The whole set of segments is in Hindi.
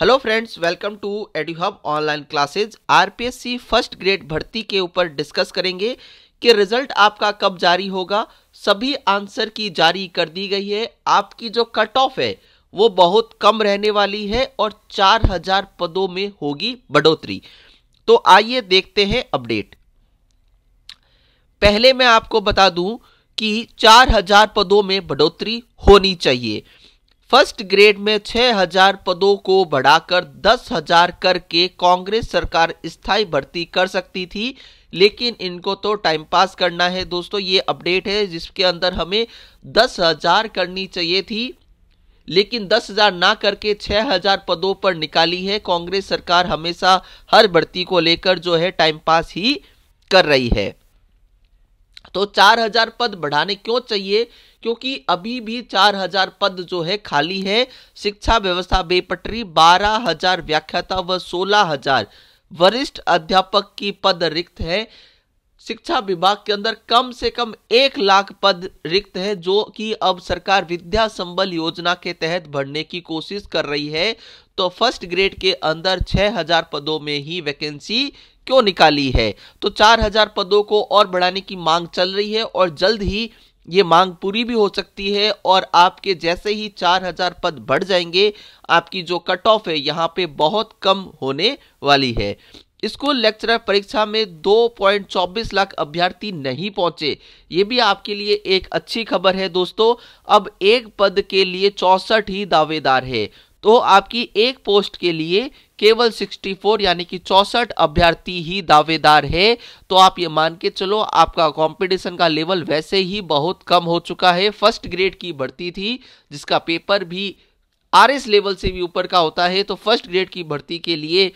hello friends welcome to EdHub online classes RPSC first grade भर्ती के ऊपर डिस्कस करेंगे कि रिजल्ट आपका कब जारी होगा सभी आंसर की जारी कर दी गई है आपकी जो कट ऑफ है वो बहुत कम रहने वाली है और 4000 पदों में होगी बढ़ोतरी तो आइए देखते हैं अपडेट पहले मैं आपको बता दूं कि 4000 पदों में बढ़ोतरी होनी चाहिए फर्स्ट ग्रेड में 6000 पदों को बढ़ाकर 10000 करके कांग्रेस सरकार स्थायी भर्ती कर सकती थी लेकिन इनको तो टाइम पास करना है दोस्तों ये अपडेट है जिसके अंदर हमें 10000 करनी चाहिए थी लेकिन 10000 ना करके 6000 पदों पर निकाली है कांग्रेस सरकार हमेशा हर भर्ती को लेकर जो है टाइम पास ही कर रही है तो 4000 पद बढ़ाने क्यों चाहिए क्योंकि अभी भी 4000 पद जो है खाली है शिक्षा व्यवस्था बेपटरी 12000 व्याख्याता व 16000 वरिष्ठ अध्यापक की पद रिक्त है शिक्षा विभाग के अंदर कम से कम एक लाख पद रिक्त है जो कि अब सरकार विद्या संबल योजना के तहत भरने की कोशिश कर रही है तो फर्स्ट ग्रेड के अंदर 6000 पदों में ही वैकेंसी क्यों निकाली है तो 4000 पदों को और बढ़ाने की मांग चल रही है और जल्द ही ये मांग पूरी भी हो सकती है और आपके जैसे ही 4000 पद बढ़ जाएंगे आपकी जो कट ऑफ है यहाँ पे बहुत कम होने वाली है स्कूल लेक्चरर परीक्षा में 2.24 लाख अभ्यर्थी नहीं पहुंचे ये भी आपके लिए एक अच्छी खबर है दोस्तों अब एक पद के लिए चौसठ ही दावेदार है तो आपकी एक पोस्ट के लिए केवल 64 यानी कि चौसठ अभ्यर्थी ही दावेदार है तो आप ये मान के चलो आपका कंपटीशन का लेवल वैसे ही बहुत कम हो चुका है फर्स्ट ग्रेड की भर्ती थी जिसका पेपर भी एस लेवल से भी ऊपर का होता है तो फर्स्ट ग्रेड की भर्ती के लिए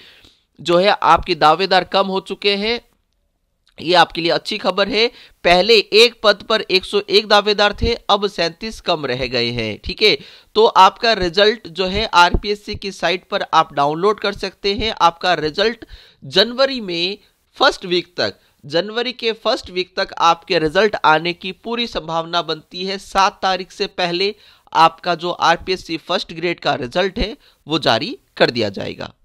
जो है आपके दावेदार कम हो चुके हैं ये आपके लिए अच्छी खबर है पहले एक पद पर 101 दावेदार थे अब 37 कम रह गए हैं ठीक है तो आपका रिजल्ट जो है आरपीएससी की साइट पर आप डाउनलोड कर सकते हैं आपका रिजल्ट जनवरी में फर्स्ट वीक तक जनवरी के फर्स्ट वीक तक आपके रिजल्ट आने की पूरी संभावना बनती है सात तारीख से पहले आपका जो आरपीएससी फर्स्ट ग्रेड का रिजल्ट है वो जारी कर दिया जाएगा